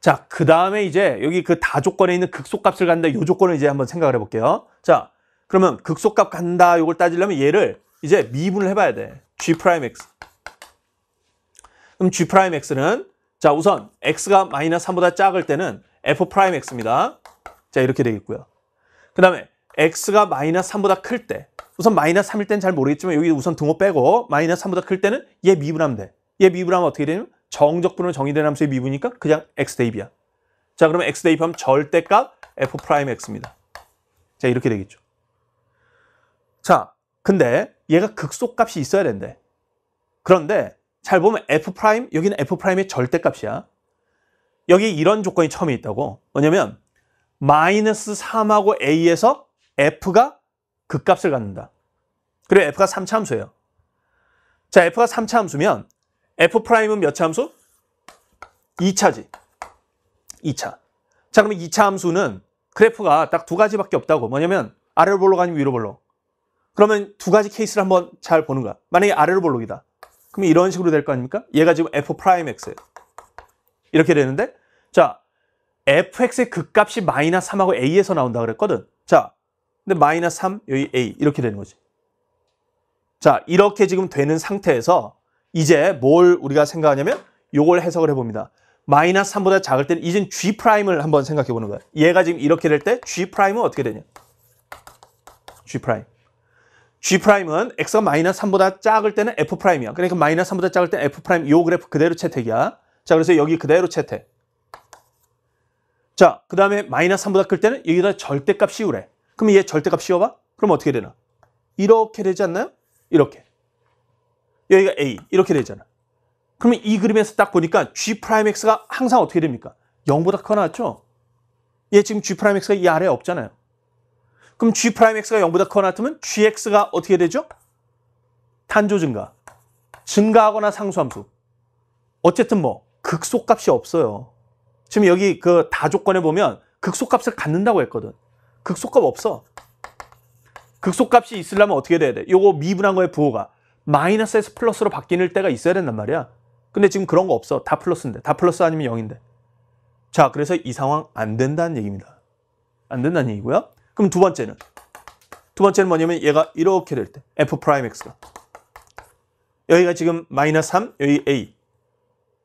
자, 그 다음에 이제 여기 그 다조건에 있는 극소값을 간다. 이 조건을 이제 한번 생각을 해볼게요. 자, 그러면 극소값 간다. 이걸 따지려면 얘를 이제 미분을 해봐야 돼. g 프라임 x. 그럼 g 프라임 x는 자 우선 x가 마이너스 3보다 작을 때는 f'x입니다. 자 이렇게 되겠고요. 그 다음에 x가 마이너스 3보다 클 때 우선 마이너스 3일 때는 잘 모르겠지만 여기 우선 등호 빼고 마이너스 3보다 클 때는 얘 미분하면 돼. 얘 미분하면 어떻게 되냐면 정적분으 정의된 함수의 미분이니까 그냥 x 대입이야. 자 그러면 x 대입하면 절대값 f'x입니다. 자 이렇게 되겠죠. 자 근데 얘가 극소값이 있어야 된대. 그런데 잘 보면 F 프라임 여기는 F 프라임의 절대값이야. 여기 이런 조건이 처음에 있다고. 뭐냐면 마이너스 3하고 A에서 F가 그 값을 갖는다. 그리고 F가 3차 함수예요. 자, F가 3차 함수면 F 프라임은 몇 차 함수? 2차지. 2차. 자, 그러면 2차 함수는 그래프가 딱 두 가지밖에 없다고. 뭐냐면 아래로 볼록 아니면 위로 볼록. 그러면 두 가지 케이스를 한번 잘 보는 거야. 만약에 아래로 볼록이다. 그럼 이런 식으로 될 거 아닙니까? 얘가 지금 f 프라임 x 이렇게 되는데 자 fx의 극값이 마이너스 3하고 a에서 나온다 그랬거든. 자 근데 마이너스 3 여기 a 이렇게 되는 거지. 자 이렇게 지금 되는 상태에서 이제 뭘 우리가 생각하냐면 요걸 해석을 해봅니다. 마이너스 3보다 작을 때는 이젠 g 프라임을 한번 생각해 보는 거야. 얘가 지금 이렇게 될 때 g 프라임은 어떻게 되냐? g 프라임. G'은 X가 마이너스 3보다 작을 때는 F'이야. 그러니까 마이너스 3보다 작을 때 F' 이 그래프 그대로 채택이야. 자, 그래서 여기 그대로 채택. 자, 그 다음에 마이너스 3보다 클 때는 여기다 절대값 씌우래. 그럼 얘 절대값 씌워봐? 그럼 어떻게 되나? 이렇게 되지 않나요? 이렇게. 여기가 A. 이렇게 되잖아. 그러면 이 그림에서 딱 보니까 G'X가 항상 어떻게 됩니까? 0보다 커 나왔죠? 얘 지금 G'X가 이 아래에 없잖아요. 그럼 g 프라임 x가 0보다 커거나같면 gx가 어떻게 되죠? 탄조 증가. 증가하거나 상수함수. 어쨌든 뭐 극소값이 없어요. 지금 여기 그 다조건에 보면 극소값을 갖는다고 했거든. 극소값 없어. 극소값이 있으려면 어떻게 돼야 돼? 요거 미분한 거에 부호가 마이너스에서 플러스로 바뀌는 때가 있어야 된단 말이야. 근데 지금 그런 거 없어. 다 플러스인데. 다 플러스 아니면 0인데. 자, 그래서 이 상황 안 된다는 얘기입니다. 안 된다는 얘기고요. 그럼 두 번째는 두 번째는 뭐냐면 얘가 이렇게 될 때 f 프라임 x가 여기가 지금 마이너스 3 여기 a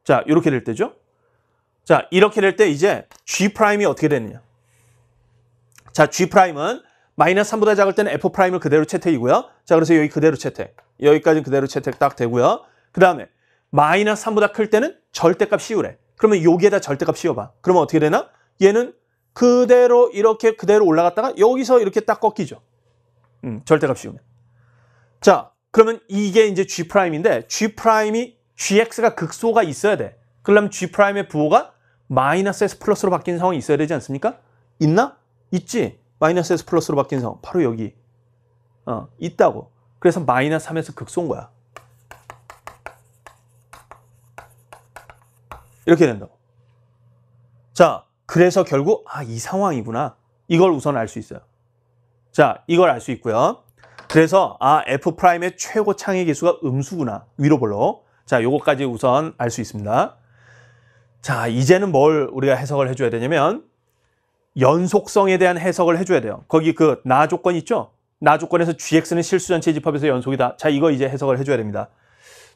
자 이렇게 될 때죠 자 이렇게 될 때 이제 g 프라임이 어떻게 되느냐 자 g 프라임은 마이너스 3보다 작을 때는 f 프라임을 그대로 채택이고요 자 그래서 여기 그대로 채택 여기까지 그대로 채택 딱 되고요 그 다음에 마이너스 3보다 클 때는 절대값 씌우래 그러면 여기에다 절대값 씌워봐 그러면 어떻게 되나 얘는 그대로 이렇게 그대로 올라갔다가 여기서 이렇게 딱 꺾이죠. 음, 절대값 씌우면. 자, 그러면 이게 이제 G'인데 G'이 GX가 극소가 있어야 돼. 그러면 G'의 부호가 마이너스에서 플러스로 바뀐 상황이 있어야 되지 않습니까? 있나? 있지. 마이너스에서 플러스로 바뀐 상황. 바로 여기. 어, 있다고. 그래서 마이너스 3에서 극소인 거야. 이렇게 된다고. 자, 그래서 결국 아 이 상황이구나 이걸 우선 알 수 있어요 자 이걸 알 수 있고요 그래서 아 F'의 최고 창의 개수가 음수구나 위로볼로 자 요거까지 우선 알 수 있습니다 자 이제는 뭘 우리가 해석을 해줘야 되냐면 연속성에 대한 해석을 해줘야 돼요 거기 그 나 조건 있죠 나 조건에서 gx는 실수 전체 집합에서 연속이다 자 이거 이제 해석을 해줘야 됩니다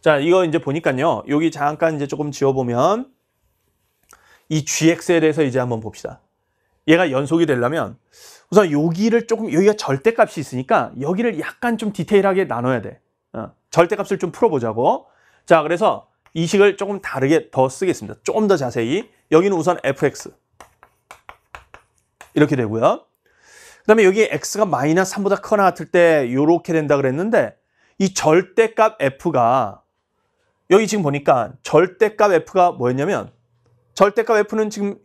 자 이거 이제 보니까요 여기 잠깐 이제 조금 지워보면 이 GX에 대해서 이제 한번 봅시다. 얘가 연속이 되려면 우선 여기를 조금 여기가 절대값이 있으니까 여기를 약간 좀 디테일하게 나눠야 돼. 어, 절대값을 좀 풀어보자고. 자 그래서 이 식을 조금 다르게 더 쓰겠습니다. 조금 더 자세히. 여기는 우선 fx 이렇게 되고요. 그 다음에 여기 x가 마이너스 3보다 커나 같을 때 이렇게 된다 그랬는데 이 절대값 f가 여기 지금 보니까 절대값 f가 뭐였냐면 절대값 F는 지금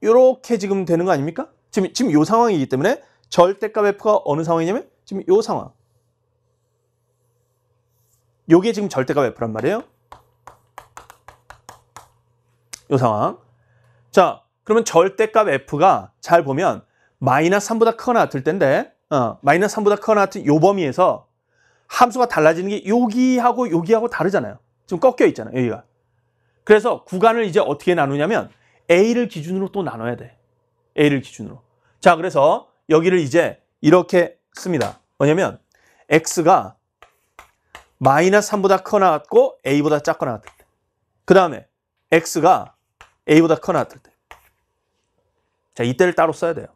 이렇게 지금 되는 거 아닙니까? 지금 지금 요 상황이기 때문에 절대값 F가 어느 상황이냐면 지금 이 상황. 요게 지금 절대값 F란 말이에요. 이 상황. 자, 그러면 절대값 F가 잘 보면 마이너스 3보다 크거나 같을 때데 어, 마이너스 3보다 크거나 같은 요 범위에서 함수가 달라지는 게 여기하고 여기하고 다르잖아요. 지금 꺾여 있잖아요. 여기가. 그래서 구간을 이제 어떻게 나누냐면 A를 기준으로 또 나눠야 돼. A를 기준으로. 자, 그래서 여기를 이제 이렇게 씁니다. 뭐냐면 X가 마이너스 3보다 커나 같고 A보다 작거나 같을 때. 그 다음에 X가 A보다 커나 같을 때. 자, 이때를 따로 써야 돼요.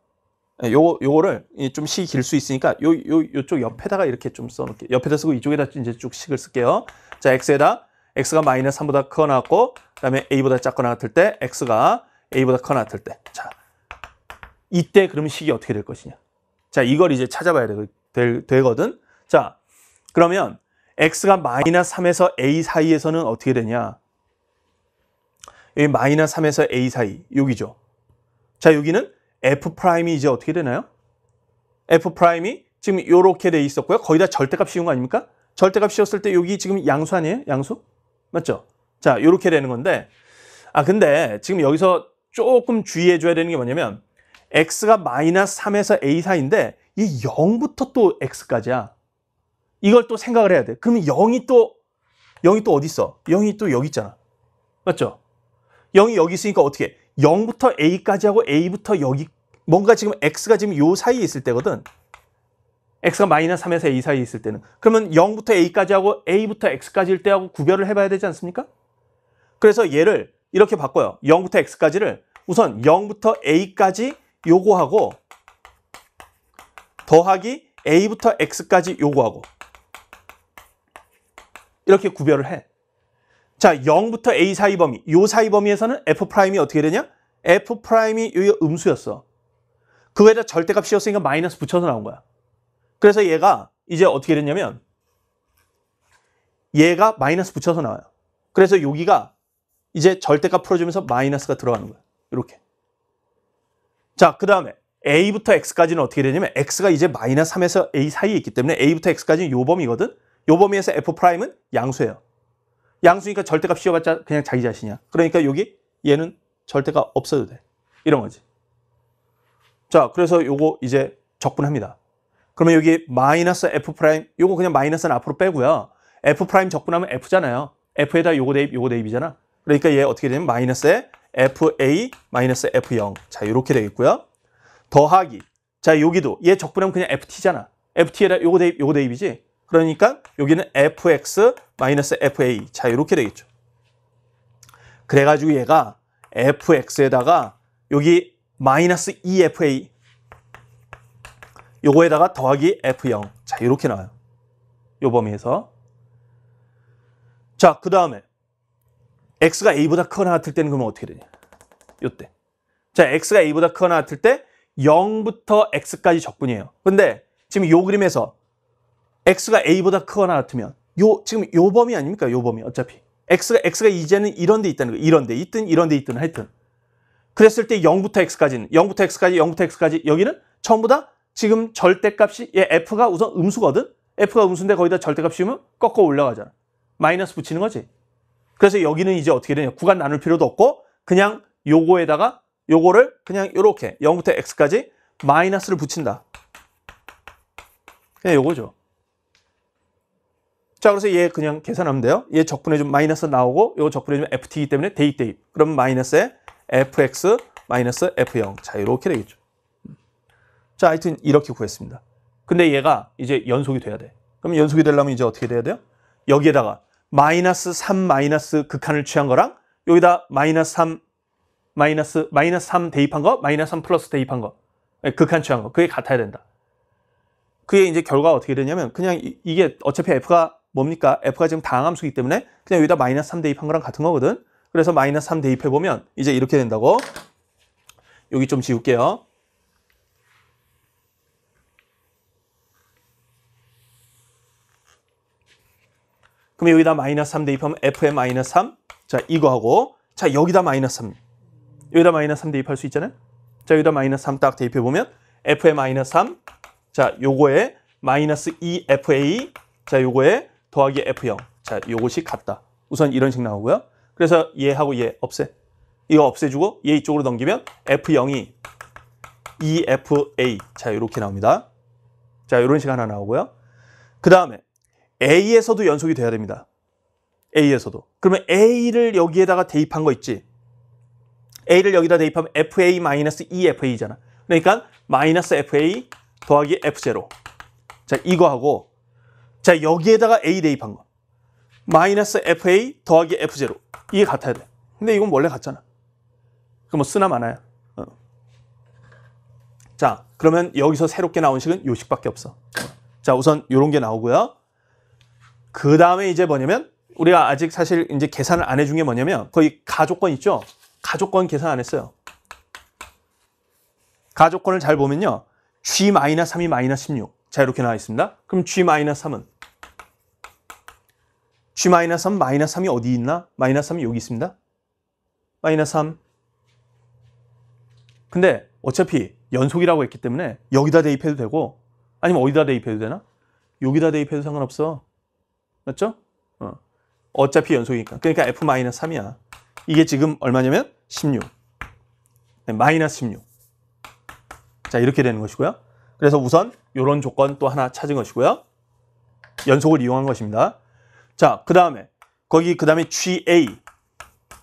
네, 요거, 요거를 좀 식이 길 수 있으니까 요, 요, 요쪽 옆에다가 이렇게 좀 써놓을게요. 옆에다 쓰고 이쪽에다 이제 쭉 식을 쓸게요. 자, X에다 x가 마이너스 3보다 커거나 같고 그다음에 a보다 작거나 같을 때 x가 a보다 커나 같을 때 자, 이때 그러면 식이 어떻게 될 것이냐 자, 이걸 이제 찾아봐야 되, 되, 거든 자, 그러면 x가 마이너스 3에서 a 사이에서는 어떻게 되냐 여기 마이너스 3에서 a 사이 여기죠 자, 여기는 f 프라임이 이제 어떻게 되나요? f 프라임이 지금 이렇게 돼 있었고요 거의 다 절대값 씌운 거 아닙니까? 절대값 씌웠을 때 여기 지금 양수 아니에요? 양수? 맞죠? 자, 이렇게 되는 건데 아 근데 지금 여기서 조금 주의해 줘야 되는 게 뭐냐면 x가 마이너스 3에서 a 사인데이 0부터 또 x까지야. 이걸 또 생각을 해야 돼. 그러면 0이 또 0이 또 어디 있어? 0이 또 여기 있잖아. 맞죠? 0이 여기 있으니까 어떻게? 해? 0부터 a까지 하고 a부터 여기 뭔가 지금 x가 지금 요 사이에 있을 때거든. x가 마이너스 3에서 a 사이에 있을 때는 그러면 0부터 a까지 하고 a부터 x까지일 때하고 구별을 해봐야 되지 않습니까? 그래서 얘를 이렇게 바꿔요. 0부터 x까지를 우선 0부터 a까지 요구하고 더하기 a부터 x까지 요구하고 이렇게 구별을 해. 자, 0부터 a 사이 범위, 요 사이 범위에서는 f'이 어떻게 되냐? f'이 음수였어. 그거에다 절대값씌었으니까 마이너스 붙여서 나온 거야. 그래서 얘가 이제 어떻게 됐냐면 얘가 마이너스 붙여서 나와요. 그래서 여기가 이제 절대값 풀어주면서 마이너스가 들어가는 거예요. 이렇게. 자, 그 다음에 a부터 x까지는 어떻게 되냐면 x가 이제 마이너스 3에서 a 사이에 있기 때문에 a부터 x까지는 요 범위거든. 요 범위에서 f'은 프라임 양수예요. 양수니까 절대값 씌워봤자 그냥 자기 자신이야. 그러니까 여기 얘는 절대값 없어도 돼. 이런 거지. 자, 그래서 요거 이제 적분합니다. 그러면 여기 마이너스 F 프라임 요거 그냥 마이너스는 앞으로 빼고요. F 프라임 적분하면 F잖아요. F에다 요거 대입 요거 대입이잖아. 그러니까 얘 어떻게 되냐면 마이너스에 FA 마이너스 F0 자 이렇게 되겠고요. 더하기 자 여기도 얘 적분하면 그냥 FT잖아. FT에다 요거 대입 요거 대입이지. 그러니까 여기는 FX 마이너스 FA 자 이렇게 되겠죠. 그래가지고 얘가 FX에다가 여기 마이너스 e f a 요거에다가 더하기 F0. 자, 이렇게 나와요. 요 범위에서. 자, 그 다음에 x가 a보다 크거나 같을 때는 그러면 어떻게 되냐? 요때. 자, x가 a보다 크거나 같을 때 0부터 x까지 적분이에요. 근데 지금 요 그림에서 x가 a보다 크거나 같으면 요 지금 요 범위 아닙니까? 요 범위 어차피 x가 x가 이제는 이런 데 있다는 거. 이런 데 있든 이런 데 있든 하여튼. 그랬을 때 0부터 x까지는 0부터 x까지 0부터 x까지 여기는 전부 다 지금 절대값이 얘 F가 우선 음수거든? F가 음수인데 거기다 절대값 이면 꺾어 올라가잖아. 마이너스 붙이는 거지. 그래서 여기는 이제 어떻게 되냐. 구간 나눌 필요도 없고 그냥 요거에다가 요거를 그냥 요렇게 0부터 x까지 마이너스를 붙인다. 그냥 요거죠. 자 그래서 얘 그냥 계산하면 돼요. 얘 적분해 주면 마이너스 나오고 요거 적분해 주면 ft이기 때문에 대입 대입. 그러면 마이너스에 fx 마이너스 f0. 자요렇게 되겠죠. 자, 하여튼 이렇게 구했습니다. 근데 얘가 이제 연속이 돼야 돼. 그럼 연속이 되려면 이제 어떻게 돼야 돼요? 여기에다가 마이너스 3 마이너스 극한을 취한 거랑 여기다 마이너스 3 마이너스 마이너스 3 대입한 거 마이너스 3 플러스 대입한 거 예, 극한 취한 거 그게 같아야 된다. 그게 이제 결과가 어떻게 되냐면 그냥 이, 게 어차피 f가 뭡니까? f가 지금 다항함수기 때문에 그냥 여기다 마이너스 3 대입한 거랑 같은 거거든. 그래서 마이너스 3 대입해 보면 이제 이렇게 된다고. 여기 좀 지울게요. 그럼 여기다 마이너스 3 대입하면 F의 마이너스 3. 자, 이거하고 자, 여기다 마이너스 3. 여기다 마이너스 3 대입할 수 있잖아요. 자, 여기다 마이너스 3 딱 대입해 보면 F의 마이너스 3. 자, 요거에 마이너스 2FA. 자, 요거에 더하기 F0. 자, 요것이 같다. 우선 이런 식 나오고요. 그래서 얘하고 얘 없애. 이거 없애주고 얘 이쪽으로 넘기면 F0이 EFA. 자, 이렇게 나옵니다. 자, 이런 식 하나 나오고요. 그 다음에 A에서도 연속이 돼야 됩니다. A에서도. 그러면 A를 여기에다가 대입한 거 있지? A를 여기다 대입하면 FA-EFA잖아. 그러니까 마이너스 FA 더하기 F0. 자, 이거하고 자, 여기에다가 A 대입한 거. 마이너스 FA 더하기 F0. 이게 같아야 돼. 근데 이건 원래 같잖아. 그럼 뭐 쓰나 마나야. 어. 자, 그러면 여기서 새롭게 나온 식은 요 식밖에 없어. 자, 우선 요런 게 나오고요. 그 다음에 이제 뭐냐면 우리가 아직 사실 이제 계산을 안 해준 게 뭐냐면 거의 가족권 있죠? 가족권 계산 안 했어요. 가족권을 잘 보면요. G-3이 마이너 16. 자, 이렇게 나와 있습니다. 그럼 G-3은? G-3, 마이너스 3이 어디 있나? 마이너스 3이 여기 있습니다. 마이너스 3. 근데 어차피 연속이라고 했기 때문에 여기다 대입해도 되고 아니면 어디다 대입해도 되나? 여기다 대입해도 상관없어. 맞죠? 어. 어차피 연속이니까. 그러니까 F-3이야. 이게 지금 얼마냐면 16. 네, 마이너스 16. 자, 이렇게 되는 것이고요. 그래서 우선 이런 조건 또 하나 찾은 것이고요. 연속을 이용한 것입니다. 자, 그 다음에 거기 그 다음에 GA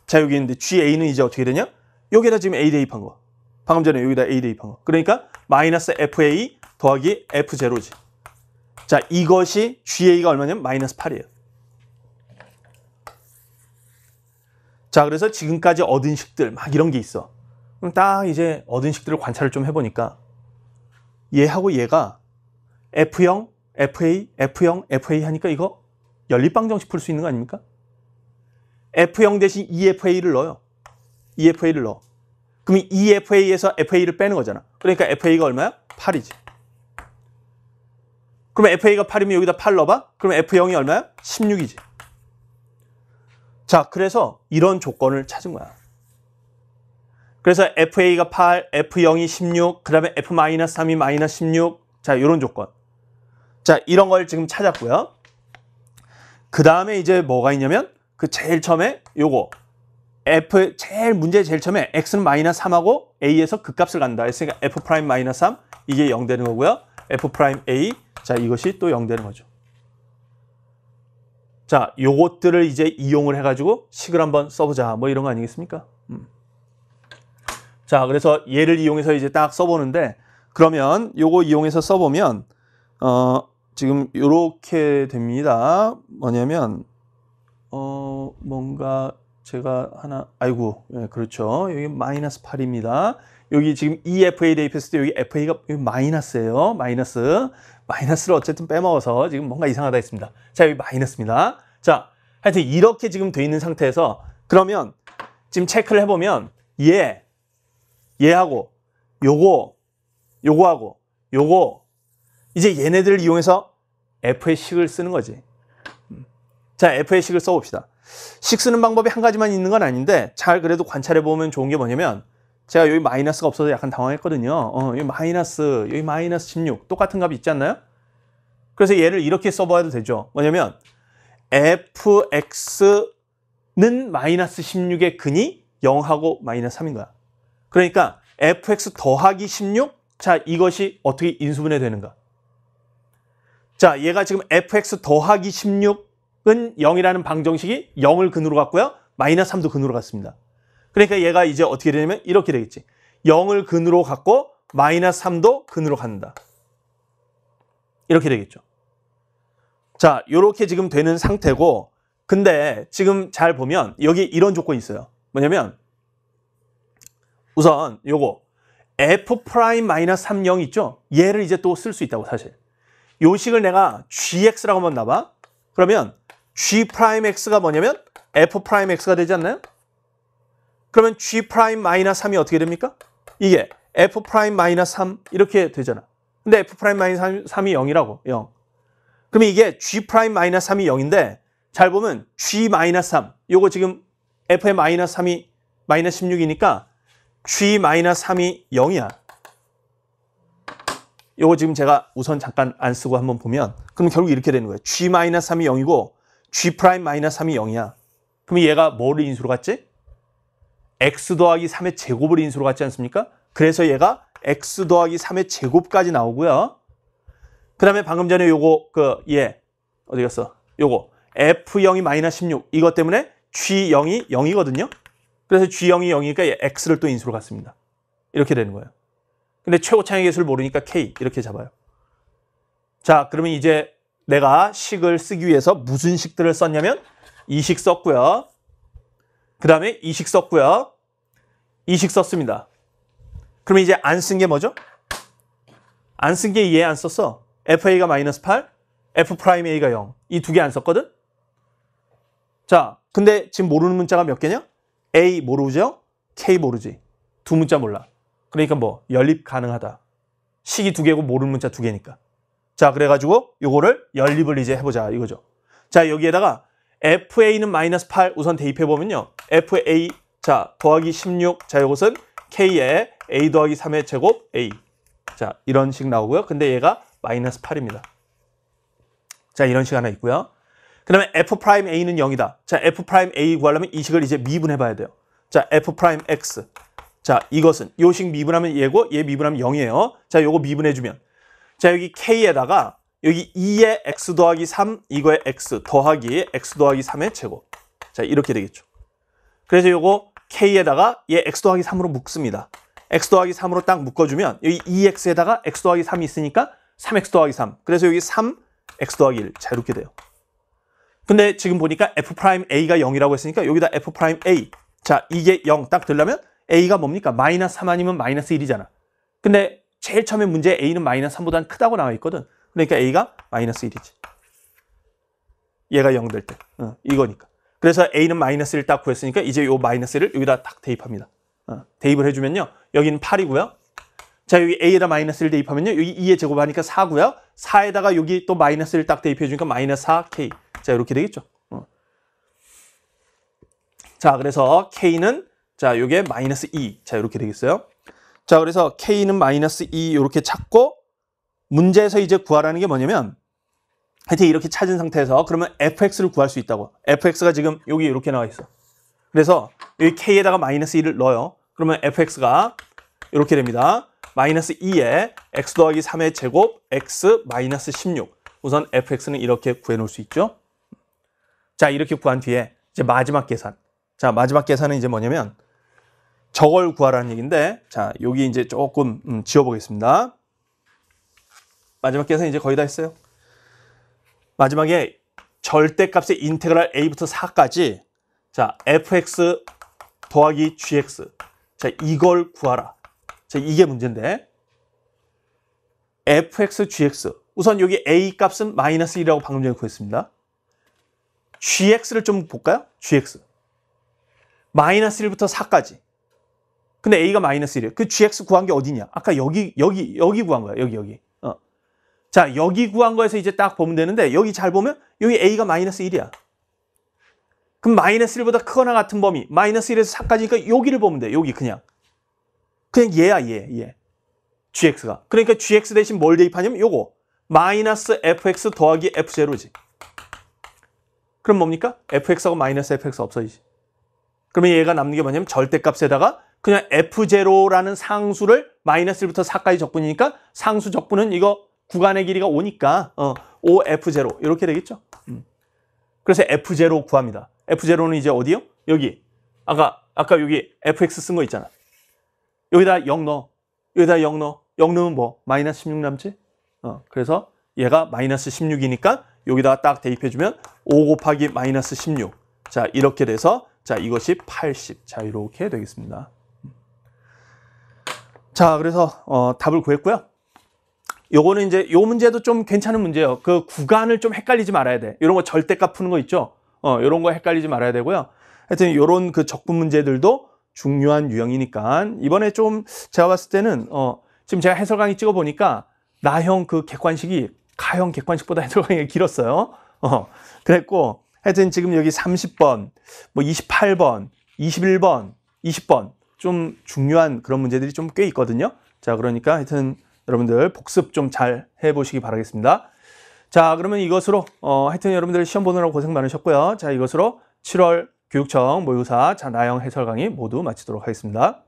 자, 여기 있는데 GA는 이제 어떻게 되냐? 여기다 지금 A 대입한 거. 방금 전에 여기다 A 대입한 거. 그러니까 마이너스 FA 더하기 F0지. 자, 이것이 GA가 얼마냐면 마이너스 8이에요. 자, 그래서 지금까지 얻은 식들 막 이런 게 있어. 그럼 딱 이제 얻은 식들을 관찰을 좀 해보니까 얘하고 얘가 F0, FA, F0, FA 하니까 이거 연립방정식 풀 수 있는 거 아닙니까? F0 대신 EFA를 넣어요. EFA를 넣어. 그럼 EFA에서 FA를 빼는 거잖아. 그러니까 FA가 얼마야? 8이지. 그럼 FA가 8이면 여기다 8 넣어봐? 그럼 F0이 얼마야? 16이지. 자, 그래서 이런 조건을 찾은 거야. 그래서 FA가 8, F0이 16, 그 다음에 F-3이 마이너스 16. 자, 이런 조건. 자, 이런 걸 지금 찾았고요. 그 다음에 이제 뭐가 있냐면 그 제일 처음에 요거 F 제일 문제 제일 처음에 X는 마이너스 3하고 A에서 그 값을 간다 했으니까 F 프마이너3 이게 0 되는 거고요. F'A 자 이것이 또 0 되는 거죠. 자 요것들을 이제 이용을 해가지고 식을 한번 써보자 뭐 이런 거 아니겠습니까? 음. 자 그래서 얘를 이용해서 이제 딱 써보는데 그러면 요거 이용해서 써보면 어 지금 요렇게 됩니다. 뭐냐면 어 뭔가 제가 하나 아이고 예, 그렇죠 여기 마이너스 8입니다 여기 지금 EFA 대입했을 때 여기 FA가 여기 마이너스예요 마이너스 마이너스를 어쨌든 빼먹어서 지금 뭔가 이상하다 했습니다 자 여기 마이너스입니다 자 하여튼 이렇게 지금 돼 있는 상태에서 그러면 지금 체크를 해보면 얘 얘하고 요거 요거하고 요거 이제 얘네들을 이용해서 F의 식을 쓰는 거지 음. 자 F의 식을 써봅시다 식 쓰는 방법이 한 가지만 있는 건 아닌데 잘 그래도 관찰해 보면 좋은 게 뭐냐면 제가 여기 마이너스가 없어서 약간 당황했거든요. 어, 여기 마이너스, 여기 마이너스 16 똑같은 값이 있지 않나요? 그래서 얘를 이렇게 써봐도 되죠. 뭐냐면 fx는 마이너스 16의 근이 0하고 마이너스 3인 거야. 그러니까 fx 더하기 16, 자 이것이 어떻게 인수분해 되는가? 자 얘가 지금 fx 더하기 16은 0이라는 방정식이 0을 근으로 갔고요. 마이너스 3도 근으로 갔습니다. 그러니까 얘가 이제 어떻게 되냐면 이렇게 되겠지. 0을 근으로 갔고 마이너스 3도 근으로 간다. 이렇게 되겠죠. 자, 이렇게 지금 되는 상태고 근데 지금 잘 보면 여기 이런 조건이 있어요. 뭐냐면 우선 요거 f 프라임 마이너스 3, 0 있죠? 얘를 이제 또 쓸 수 있다고 사실. 요 식을 내가 g x 라고 한번 놔봐 그러면 g 프라임 x가 뭐냐면 f 프라임 x가 되지 않나요? 그러면 g 프라임 마이너 3이 어떻게 됩니까? 이게 f 프라임 마이너3 이렇게 되잖아. 근데 f 프라임 마이너 3이 0이라고. 0. 그럼 이게 g 프라임 마이너 3이 0인데 잘 보면 g 마이너 3. 요거 지금 f의 마이너스 3이 마이너스 16이니까 g 마이너 3이 0이야. 요거 지금 제가 우선 잠깐 안 쓰고 한번 보면 그럼 결국 이렇게 되는 거예요. g 마이너 3이 0이고 g 프라임 마이너 3이 0이야. 그럼 얘가 뭐를 인수로 갔지? x 더하기 3의 제곱을 인수로 갔지 않습니까? 그래서 얘가 x 더하기 3의 제곱까지 나오고요. 그 다음에 방금 전에 요거 그예 어디 갔어? 요거 f0이 마이너16 이것 때문에 g0이 0이거든요. 그래서 g0이 0이니까 얘 x를 또 인수로 갔습니다. 이렇게 되는 거예요. 근데 최고창의 개수를 모르니까 k 이렇게 잡아요. 자 그러면 이제 내가 식을 쓰기 위해서 무슨 식들을 썼냐면 이식 썼고요. 그 다음에 이식 썼고요. 이식 썼습니다. 그러면 이제 안 쓴 게 뭐죠? 안 쓴 게 얘 안 썼어. FA가 마이너스 8, F'A가 0. 이 두 개 안 썼거든? 자, 근데 지금 모르는 문자가 몇 개냐? A 모르죠? K 모르지. 두 문자 몰라. 그러니까 뭐 연립 가능하다. 식이 두 개고 모르는 문자 두 개니까. 자 그래가지고 이거를 연립을 이제 해보자 이거죠. 자 여기에다가 FA는 마이너스 8 우선 대입해보면요. FA 자 더하기 16자이것은 K의 A 더하기 3의 제곱 A 자 이런 식 나오고요. 근데 얘가 마이너스 8입니다. 자 이런 식 하나 있고요. 그 다음에 F'A는 0이다. 자 F'A 구하려면 이 식을 이제 미분해봐야 돼요. 자 F'X 자 이것은 요식 미분하면 얘고 얘 미분하면 0이에요. 자 요거 미분해주면 자 여기 k에다가 여기 2의 x 더하기 3 이거의 x 더하기 x 더하기 3의 제곱 자 이렇게 되겠죠 그래서 이거 k에다가 얘 x 더하기 3으로 묶습니다 x 더하기 3으로 딱 묶어주면 여기 2x에다가 x 더하기 3이 있으니까 3x 더하기 3 그래서 여기 3 x 더하기 1 자, 이렇게 돼요 근데 지금 보니까 f'a가 0이라고 했으니까 여기다 f'a 자 이게 0딱 들려면 a가 뭡니까? 마이너스 3 아니면 마이너스 1이잖아 근데 제일 처음에 문제 A는 마이너스 3보다는 크다고 나와 있거든. 그러니까 A가 마이너스 1이지. 얘가 0될 때. 어, 이거니까. 그래서 A는 마이너스를 딱 구했으니까 이제 요 마이너스를 여기다 딱 대입합니다. 어, 대입을 해주면요. 여기는 8이고요. 자 여기 A에다 마이너스를 대입하면요. 여기 2에 제곱하니까 4고요. 4에다가 여기 또 마이너스를 딱 대입해주니까 마이너스 4K. 자 이렇게 되겠죠. 어. 자 그래서 K는 자 요게 마이너스 2. 자 이렇게 되겠어요. 자, 그래서 K는 마이너스 2 e 이렇게 찾고 문제에서 이제 구하라는 게 뭐냐면 하여튼 이렇게 찾은 상태에서 그러면 fx를 구할 수 있다고. fx가 지금 여기 이렇게 나와 있어. 그래서 여기 k에다가 마이너스 2를 넣어요. 그러면 fx가 이렇게 됩니다. 마이너스 2에 x 더하기 3의 제곱 x 마이너스 16. 우선 fx는 이렇게 구해놓을 수 있죠. 자 이렇게 구한 뒤에 이제 마지막 계산. 자 마지막 계산은 이제 뭐냐면 저걸 구하라는 얘기인데 자 여기 이제 조금 음, 지워보겠습니다. 마지막 계산 이제 거의 다 했어요. 마지막에 절대값의 인테그랄 a부터 4까지 자 fx 더하기 gx 자 이걸 구하라. 자 이게 문제인데 fx gx 우선 여기 a 값은 마이너스 1이라고 방금 전에 구했습니다. gx를 좀 볼까요? gx 마이너스 1부터 4까지 근데 a가 마이너스 1이에요. 그 gx 구한 게 어디냐? 아까 여기 여기 여기 구한 거야. 여기 여기. 어. 자 여기 구한 거에서 이제 딱 보면 되는데 여기 잘 보면 여기 a가 마이너스 1이야. 그럼 마이너스 1보다 크거나 같은 범위 마이너스 1에서 4까지니까 여기를 보면 돼. 여기 그냥. 그냥 얘야 얘. 얘. gx가. 그러니까 gx 대신 뭘 대입하냐면 요거. 마이너스 fx 더하기 f0지. 그럼 뭡니까? fx하고 마이너스 fx 없어지지. 그러면 얘가 남는 게 뭐냐면 절대값에다가 그냥 F0라는 상수를 마이너스 부터 4까지 적분이니까 상수 적분은 이거 구간의 길이가 오니까 어, 5F0 이렇게 되겠죠. 음. 그래서 F0 구합니다. F0는 이제 어디요? 여기. 아까 아까 여기 FX 쓴 거 있잖아. 여기다 0 넣어. 여기다 0 넣어. 0 넣으면 뭐? 마이너스 16 남지? 어, 그래서 얘가 마이너스 16이니까 여기다가 딱 대입해주면 5 곱하기 마이너스 16. 자, 이렇게 돼서 자 이것이 80. 자, 이렇게 되겠습니다. 자, 그래서 어, 답을 구했고요. 요거는 이제 요 문제도 좀 괜찮은 문제예요. 그 구간을 좀 헷갈리지 말아야 돼. 이런 거 절대값 푸는 거 있죠? 어, 요런 거 헷갈리지 말아야 되고요. 하여튼 요런 그 적분 문제들도 중요한 유형이니까 이번에 좀 제가 봤을 때는 어, 지금 제가 해설 강의 찍어 보니까 나형 그 객관식이 가형 객관식보다 해설 강의가 길었어요. 어, 그랬고 하여튼 지금 여기 30번, 뭐 28번, 21번, 20번 좀 중요한 그런 문제들이 좀 꽤 있거든요. 자, 그러니까 하여튼 여러분들 복습 좀 잘 해보시기 바라겠습니다. 자, 그러면 이것으로 어, 하여튼 여러분들 시험 보느라고 고생 많으셨고요. 자, 이것으로 7월 교육청 모의고사 자 나영 해설 강의 모두 마치도록 하겠습니다.